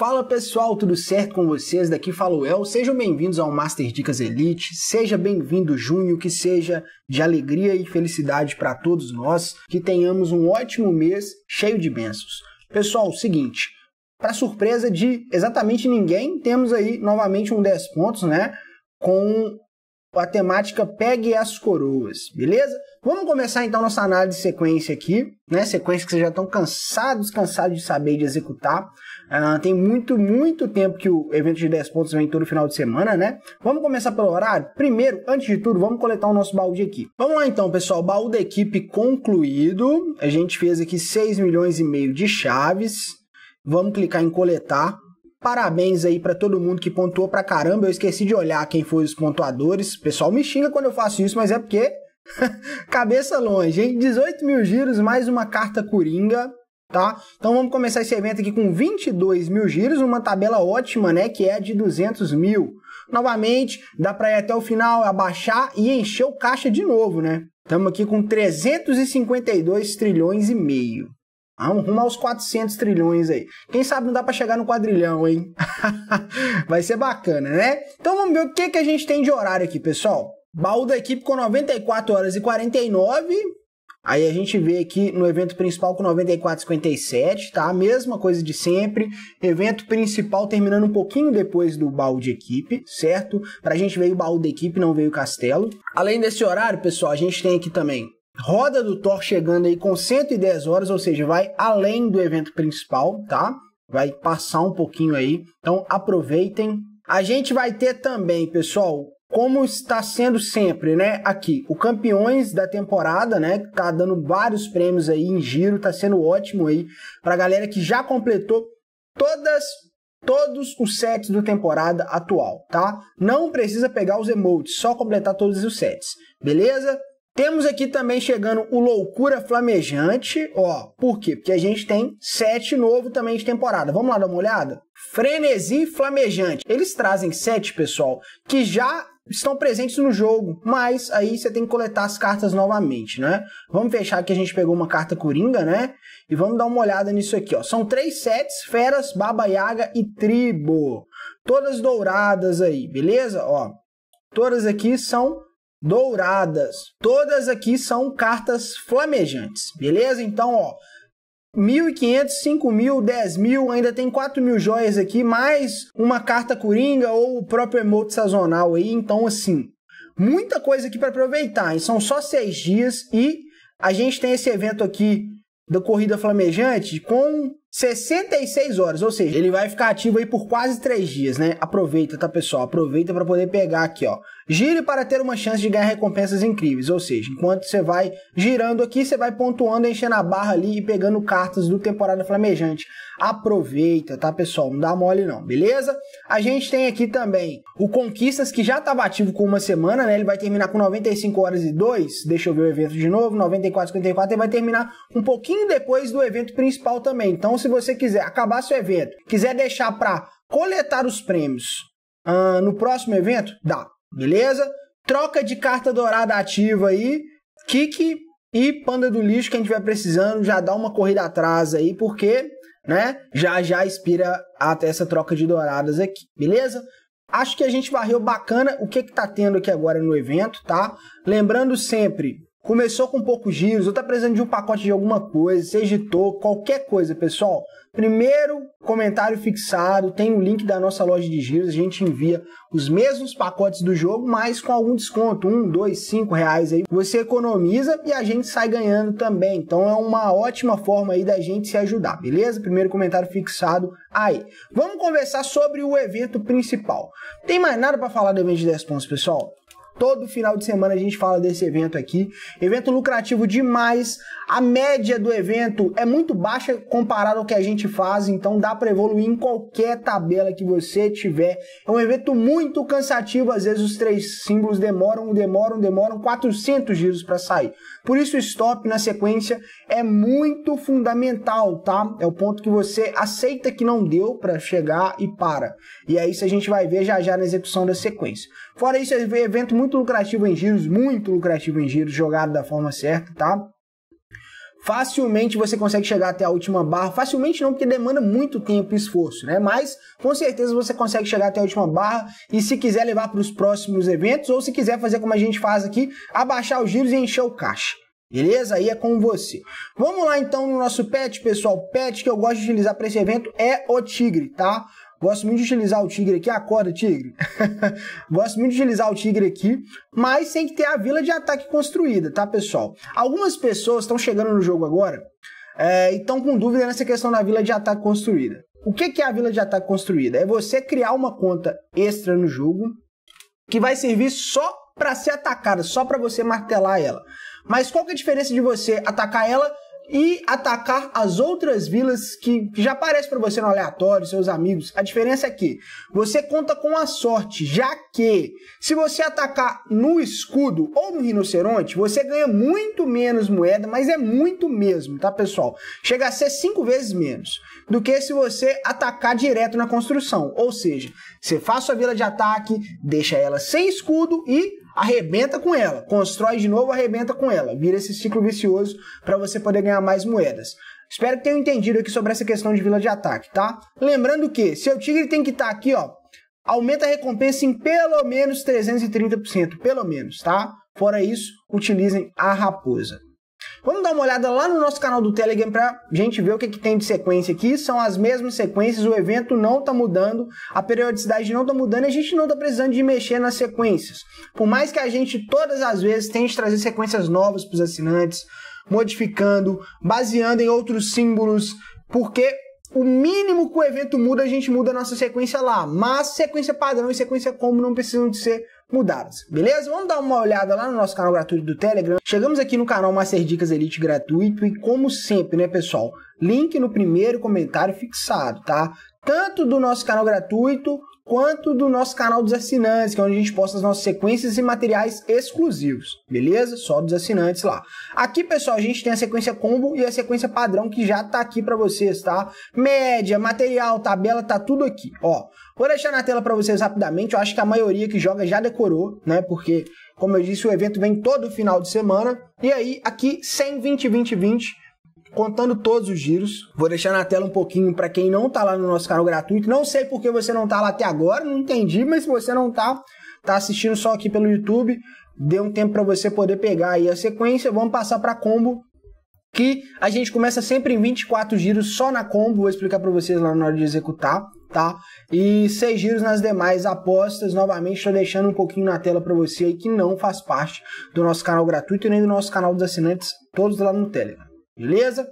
Fala pessoal, tudo certo com vocês? Daqui fala o El. Sejam bem-vindos ao Master Dicas Elite. Seja bem-vindo, Junho, que seja de alegria e felicidade para todos nós, que tenhamos um ótimo mês cheio de bênçãos. Pessoal, seguinte, para surpresa de exatamente ninguém, temos aí novamente um 10 pontos, né? Com a temática Pegue as Coroas, beleza? Vamos começar então nossa análise de sequência aqui, né? Sequência que vocês já estão cansados, cansados de saber e de executar. Uh, tem muito, muito tempo que o evento de 10 pontos vem todo final de semana, né? Vamos começar pelo horário? Primeiro, antes de tudo, vamos coletar o nosso baú de equipe. Vamos lá então, pessoal. Baú da equipe concluído. A gente fez aqui 6 milhões e meio de chaves. Vamos clicar em coletar. Parabéns aí para todo mundo que pontuou pra caramba. Eu esqueci de olhar quem foi os pontuadores. O pessoal me xinga quando eu faço isso, mas é porque. Cabeça longe, hein? 18 mil giros, mais uma carta coringa, tá? Então vamos começar esse evento aqui com 22 mil giros, uma tabela ótima, né? Que é a de 200 mil. Novamente, dá pra ir até o final, abaixar e encher o caixa de novo, né? Estamos aqui com 352 trilhões e meio. Rumo aos 400 trilhões aí. Quem sabe não dá para chegar no quadrilhão, hein? Vai ser bacana, né? Então vamos ver o que, que a gente tem de horário aqui, pessoal. Baú da equipe com 94 horas e 49. Aí a gente vê aqui no evento principal com 94,57, tá? A mesma coisa de sempre. Evento principal terminando um pouquinho depois do baú de equipe, certo? Pra gente ver o baú da equipe, não veio o castelo. Além desse horário, pessoal, a gente tem aqui também roda do Thor chegando aí com 110 horas, ou seja, vai além do evento principal, tá? Vai passar um pouquinho aí. Então aproveitem. A gente vai ter também, pessoal, como está sendo sempre, né? Aqui, o campeões da temporada, né? Tá dando vários prêmios aí em giro, tá sendo ótimo aí pra galera que já completou todas todos os sets do temporada atual, tá? Não precisa pegar os emotes, só completar todos os sets, beleza? Temos aqui também chegando o Loucura Flamejante, ó, por quê? Porque a gente tem sete novo também de temporada. Vamos lá dar uma olhada? Frenesi Flamejante. Eles trazem sete, pessoal, que já estão presentes no jogo, mas aí você tem que coletar as cartas novamente, né? Vamos fechar que a gente pegou uma carta coringa, né? E vamos dar uma olhada nisso aqui, ó. São três sets: Feras, Baba Yaga e Tribo. Todas douradas aí, beleza? Ó. Todas aqui são douradas. Todas aqui são cartas flamejantes, beleza? Então, ó, 1.500, 5.000, 10.000, ainda tem 4.000 joias aqui, mais uma carta coringa ou o próprio emote sazonal aí. Então, assim, muita coisa aqui para aproveitar. E são só seis dias e a gente tem esse evento aqui da Corrida Flamejante com 66 horas, ou seja, ele vai ficar ativo aí por quase 3 dias, né? Aproveita, tá, pessoal? Aproveita para poder pegar aqui, ó. Gire para ter uma chance de ganhar recompensas incríveis, ou seja, enquanto você vai girando aqui, você vai pontuando, enchendo a barra ali e pegando cartas do Temporada Flamejante. Aproveita, tá, pessoal? Não dá mole não, beleza? A gente tem aqui também o Conquistas, que já estava ativo com uma semana, né? Ele vai terminar com 95 horas e 2, deixa eu ver o evento de novo, 94, 54, ele vai terminar um pouquinho depois do evento principal também. Então, se você quiser acabar seu evento, quiser deixar para coletar os prêmios uh, no próximo evento, dá, beleza? Troca de carta dourada ativa aí, Kiki e Panda do Lixo, quem estiver precisando, já dá uma corrida atrás aí, porque né? Já já expira até essa troca de douradas aqui, beleza? Acho que a gente varreu bacana o que que tá tendo aqui agora no evento, tá? Lembrando sempre, Começou com poucos giros, ou está precisando de um pacote de alguma coisa, se editou, qualquer coisa, pessoal. Primeiro comentário fixado, tem o link da nossa loja de giros, a gente envia os mesmos pacotes do jogo, mas com algum desconto, um, dois, cinco reais aí. Você economiza e a gente sai ganhando também. Então é uma ótima forma aí da gente se ajudar, beleza? Primeiro comentário fixado aí. Vamos conversar sobre o evento principal. Tem mais nada para falar do evento de 10 pontos, pessoal? Todo final de semana a gente fala desse evento aqui. Evento lucrativo demais. A média do evento é muito baixa comparado ao que a gente faz, então dá para evoluir em qualquer tabela que você tiver. É um evento muito cansativo, às vezes os três símbolos demoram, demoram, demoram 400 giros para sair. Por isso o stop na sequência é muito fundamental, tá? É o ponto que você aceita que não deu para chegar e para. E é isso a gente vai ver já já na execução da sequência. Fora isso, é evento muito lucrativo em giros, muito lucrativo em giros, jogado da forma certa, tá? facilmente você consegue chegar até a última barra. Facilmente não, porque demanda muito tempo e esforço, né? Mas com certeza você consegue chegar até a última barra e se quiser levar para os próximos eventos ou se quiser fazer como a gente faz aqui, abaixar os giros e encher o caixa. Beleza? Aí é com você. Vamos lá então no nosso pet, pessoal. Pet que eu gosto de utilizar para esse evento é o tigre, tá? Gosto muito de utilizar o tigre aqui. Acorda, tigre. Gosto muito de utilizar o tigre aqui, mas tem que ter a vila de ataque construída, tá, pessoal? Algumas pessoas estão chegando no jogo agora é, e estão com dúvida nessa questão da vila de ataque construída. O que, que é a vila de ataque construída? É você criar uma conta extra no jogo que vai servir só para ser atacada, só para você martelar ela. Mas qual que é a diferença de você atacar ela e atacar as outras vilas que, que já aparecem para você no aleatório, seus amigos. A diferença é que você conta com a sorte, já que se você atacar no escudo ou no rinoceronte, você ganha muito menos moeda, mas é muito mesmo, tá pessoal? Chega a ser cinco vezes menos do que se você atacar direto na construção. Ou seja, você faz sua vila de ataque, deixa ela sem escudo e arrebenta com ela, constrói de novo, arrebenta com ela. Vira esse ciclo vicioso para você poder ganhar mais moedas. Espero que tenham entendido aqui sobre essa questão de vila de ataque, tá? Lembrando que seu tigre tem que estar tá aqui, ó, aumenta a recompensa em pelo menos 330%, pelo menos, tá? Fora isso, utilizem a raposa. Vamos dar uma olhada lá no nosso canal do Telegram para gente ver o que, que tem de sequência aqui. São as mesmas sequências, o evento não está mudando, a periodicidade não está mudando e a gente não está precisando de mexer nas sequências. Por mais que a gente todas as vezes tente trazer sequências novas para os assinantes, modificando, baseando em outros símbolos, porque o mínimo que o evento muda, a gente muda a nossa sequência lá. Mas sequência padrão e sequência como não precisam de ser mudaram-se, beleza? Vamos dar uma olhada lá no nosso canal gratuito do Telegram. Chegamos aqui no canal Master Dicas Elite gratuito e como sempre, né, pessoal? Link no primeiro comentário fixado, tá? Tanto do nosso canal gratuito quanto do nosso canal dos assinantes, que é onde a gente posta as nossas sequências e materiais exclusivos, beleza? Só dos assinantes lá. Aqui, pessoal, a gente tem a sequência combo e a sequência padrão que já tá aqui para vocês, tá? Média, material, tabela, tá tudo aqui, ó. Vou deixar na tela para vocês rapidamente, eu acho que a maioria que joga já decorou, né? Porque, como eu disse, o evento vem todo final de semana. E aí, aqui, 100, 20, 20, 20, contando todos os giros. Vou deixar na tela um pouquinho para quem não tá lá no nosso canal gratuito. Não sei por que você não tá lá até agora, não entendi, mas se você não tá, tá assistindo só aqui pelo YouTube, dê um tempo para você poder pegar aí a sequência. Vamos passar para combo que a gente começa sempre em 24 giros só na combo, vou explicar para vocês lá na hora de executar, tá? E 6 giros nas demais apostas, novamente estou deixando um pouquinho na tela para você aí que não faz parte do nosso canal gratuito nem do nosso canal dos assinantes, todos lá no Telegram. Beleza?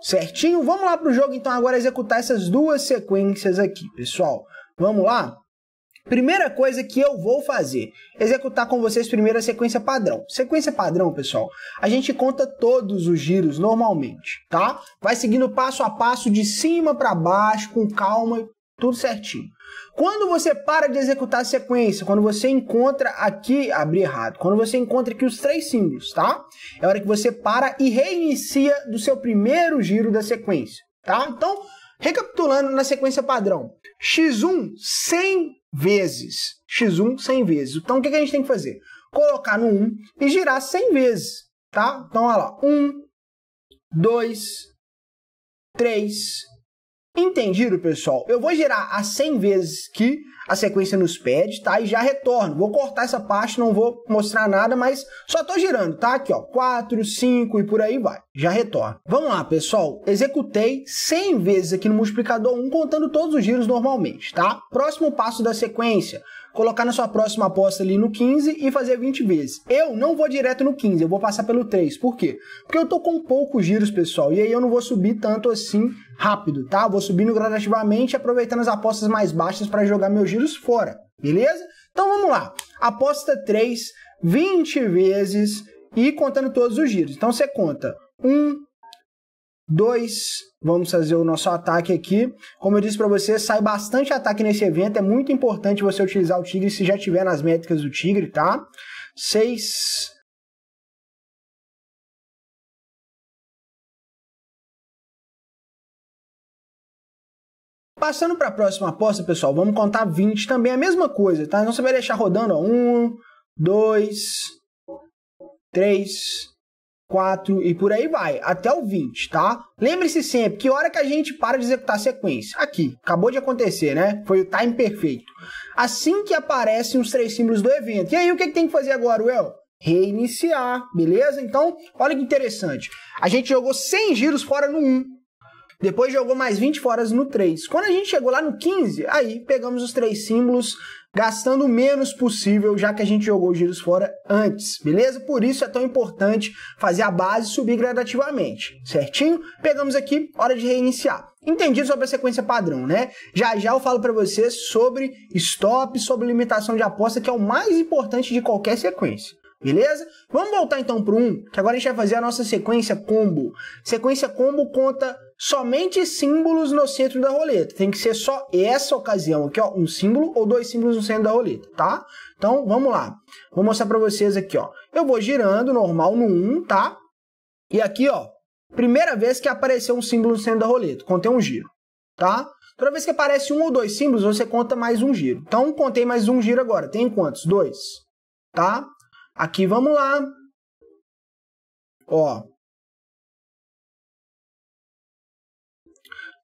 Certinho? Vamos lá para o jogo, então, agora executar essas duas sequências aqui, pessoal. Vamos lá? Primeira coisa que eu vou fazer, executar com vocês primeiro a sequência padrão. Sequência padrão, pessoal, a gente conta todos os giros normalmente, tá? Vai seguindo passo a passo de cima para baixo, com calma, tudo certinho. Quando você para de executar a sequência, quando você encontra aqui, abri errado, quando você encontra aqui os três símbolos, tá? É hora que você para e reinicia do seu primeiro giro da sequência, tá? Então, recapitulando na sequência padrão, x1 100 vezes, x1 100 vezes. Então, o que a gente tem que fazer? Colocar no 1 e girar 100 vezes, tá? Então, olha lá, 1, 2, 3, Entendido, pessoal? Eu vou gerar a 100 vezes que a sequência nos pede, tá? E já retorno. Vou cortar essa parte, não vou mostrar nada, mas só tô girando, tá? Aqui, ó, 4, 5 e por aí vai. Já retorno. Vamos lá, pessoal. Executei 100 vezes aqui no multiplicador 1, contando todos os giros normalmente, tá? Próximo passo da sequência colocar na sua próxima aposta ali no 15 e fazer 20 vezes. Eu não vou direto no 15, eu vou passar pelo 3. Por quê? Porque eu tô com poucos giros, pessoal, e aí eu não vou subir tanto assim rápido, tá? Eu vou subindo gradativamente, aproveitando as apostas mais baixas para jogar meus giros fora, beleza? Então vamos lá. Aposta 3, 20 vezes e contando todos os giros. Então você conta 1, 2, vamos fazer o nosso ataque aqui. Como eu disse para você, sai bastante ataque nesse evento, é muito importante você utilizar o Tigre se já tiver nas métricas do Tigre, tá? 6, Passando para a próxima aposta, pessoal, vamos contar 20 também, a mesma coisa, tá? Então você vai deixar rodando, ó, 1, 2, 3, 4 e por aí vai, até o 20, tá? Lembre-se sempre que hora que a gente para de executar a sequência, aqui, acabou de acontecer, né? Foi o time perfeito. Assim que aparecem os três símbolos do evento. E aí, o que, é que tem que fazer agora, Uel? Reiniciar, beleza? Então, olha que interessante. A gente jogou 100 giros fora no 1. Depois jogou mais 20 foras no 3. Quando a gente chegou lá no 15, aí pegamos os três símbolos, gastando o menos possível, já que a gente jogou os giros fora antes, beleza? Por isso é tão importante fazer a base subir gradativamente, certinho? Pegamos aqui, hora de reiniciar. Entendido sobre a sequência padrão, né? Já já eu falo para vocês sobre stop, sobre limitação de aposta, que é o mais importante de qualquer sequência. Beleza? Vamos voltar então para um, que agora a gente vai fazer a nossa sequência combo. Sequência combo conta somente símbolos no centro da roleta. Tem que ser só essa ocasião aqui, ó, um símbolo ou dois símbolos no centro da roleta, tá? Então, vamos lá. Vou mostrar para vocês aqui, ó. Eu vou girando normal no 1, tá? E aqui, ó, primeira vez que apareceu um símbolo no centro da roleta, contei um giro, tá? Toda vez que aparece um ou dois símbolos, você conta mais um giro. Então, contei mais um giro agora. Tem quantos? Dois, tá? Aqui, vamos lá. Ó,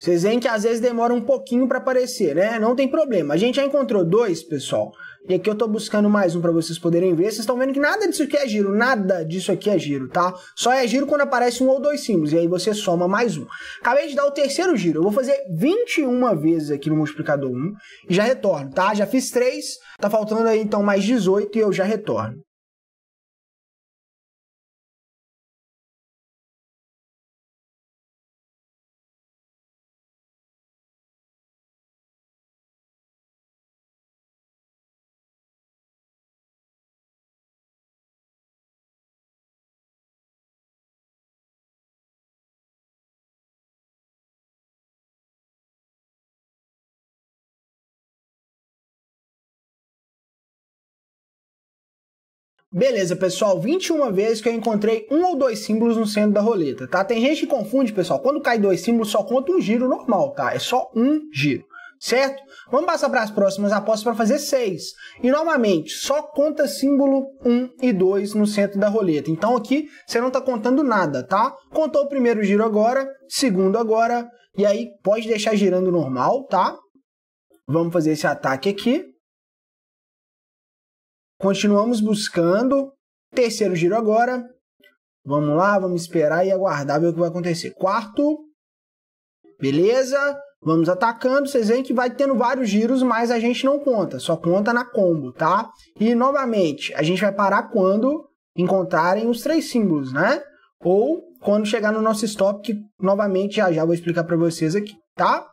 Vocês veem que às vezes demora um pouquinho para aparecer, né? Não tem problema. A gente já encontrou dois, pessoal. E aqui eu tô buscando mais um para vocês poderem ver. Vocês estão vendo que nada disso aqui é giro, nada disso aqui é giro, tá? Só é giro quando aparece um ou dois símbolos, e aí você soma mais um. Acabei de dar o terceiro giro, eu vou fazer 21 vezes aqui no multiplicador 1 e já retorno, tá? Já fiz 3, tá faltando aí então mais 18 e eu já retorno. Beleza, pessoal, 21 vezes que eu encontrei um ou dois símbolos no centro da roleta, tá? Tem gente que confunde, pessoal, quando cai dois símbolos só conta um giro normal, tá? É só um giro, certo? Vamos passar para as próximas apostas para fazer seis. E novamente, só conta símbolo 1 e 2 no centro da roleta. Então aqui você não está contando nada, tá? Contou o primeiro giro agora, segundo agora, e aí pode deixar girando normal, tá? Vamos fazer esse ataque aqui. Continuamos buscando. Terceiro giro agora. Vamos lá, vamos esperar e aguardar ver o que vai acontecer. Quarto. Beleza. Vamos atacando. Vocês veem que vai tendo vários giros, mas a gente não conta. Só conta na combo, tá? E, novamente, a gente vai parar quando encontrarem os três símbolos, né? Ou quando chegar no nosso stop, que, novamente, já já vou explicar para vocês aqui, tá?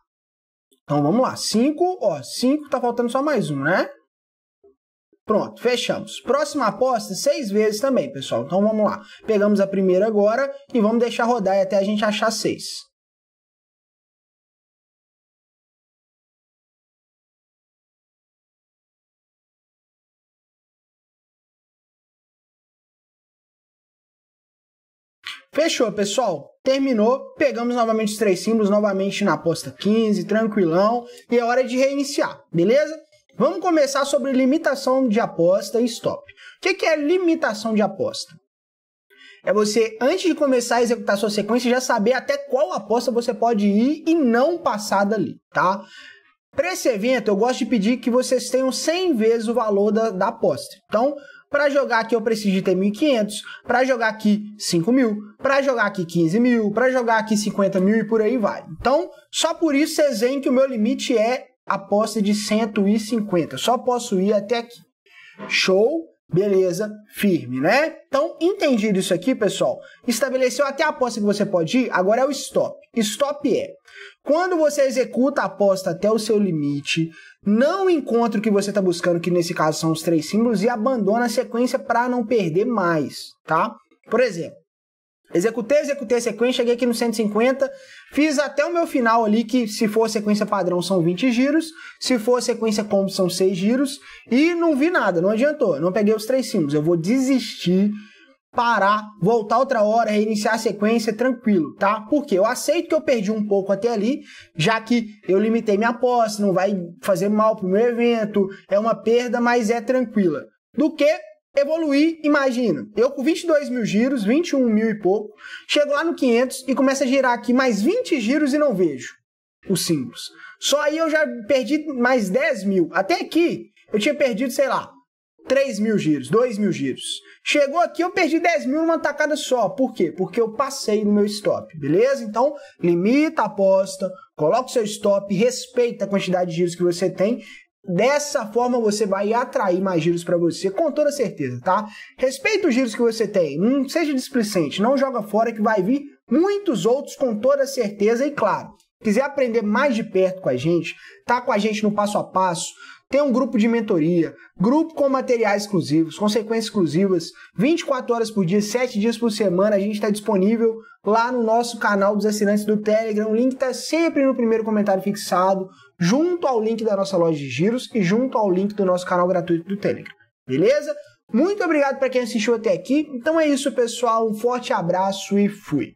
Então, vamos lá. Cinco. Ó, cinco. Tá faltando só mais um, né? Pronto, fechamos. Próxima aposta, seis vezes também, pessoal. Então vamos lá. Pegamos a primeira agora e vamos deixar rodar até a gente achar seis. Fechou, pessoal. Terminou. Pegamos novamente os três símbolos, novamente na aposta 15, tranquilão. E é hora de reiniciar, beleza? Vamos começar sobre limitação de aposta e stop. O que é limitação de aposta? É você, antes de começar a executar sua sequência, já saber até qual aposta você pode ir e não passar dali, tá? Para esse evento, eu gosto de pedir que vocês tenham 100 vezes o valor da, da aposta. Então, para jogar aqui, eu preciso de ter 1.500. Para jogar aqui, 5.000. Para jogar aqui, 15.000. Para jogar aqui, 50.000 e por aí vai. Então, só por isso vocês veem que o meu limite é aposta de 150. Só posso ir até aqui. Show, beleza, firme, né? Então, entendido isso aqui, pessoal, estabeleceu até a aposta que você pode ir, agora é o stop. Stop é quando você executa a aposta até o seu limite, não encontra o que você está buscando, que nesse caso são os três símbolos, e abandona a sequência para não perder mais, tá? Por exemplo, Executei, executei a sequência, cheguei aqui no 150, fiz até o meu final ali, que se for sequência padrão são 20 giros, se for sequência combo são 6 giros, e não vi nada, não adiantou, não peguei os três símbolos. Eu vou desistir, parar, voltar outra hora, reiniciar a sequência, tranquilo, tá? Porque eu aceito que eu perdi um pouco até ali, já que eu limitei minha posse, não vai fazer mal pro meu evento, é uma perda, mas é tranquila do que evoluir, imagina. Eu com 22 mil giros, 21 mil e pouco, chego lá no 500 e começo a girar aqui mais 20 giros e não vejo os símbolos. Só aí eu já perdi mais 10 mil. Até aqui eu tinha perdido, sei lá, 3 mil giros, 2 mil giros. Chegou aqui, eu perdi 10 mil numa tacada só. Por quê? Porque eu passei no meu stop, beleza? Então, limita a aposta, coloca o seu stop, respeita a quantidade de giros que você tem Dessa forma você vai atrair mais giros para você, com toda certeza, tá? Respeita os giros que você tem, não seja displicente, não joga fora que vai vir muitos outros com toda certeza e claro. Quiser aprender mais de perto com a gente, tá com a gente no passo a passo, tem um grupo de mentoria, grupo com materiais exclusivos, consequências exclusivas, 24 horas por dia, 7 dias por semana. A gente está disponível lá no nosso canal dos assinantes do Telegram. O link está sempre no primeiro comentário fixado, junto ao link da nossa loja de giros e junto ao link do nosso canal gratuito do Telegram. Beleza? Muito obrigado para quem assistiu até aqui. Então é isso, pessoal. Um forte abraço e fui.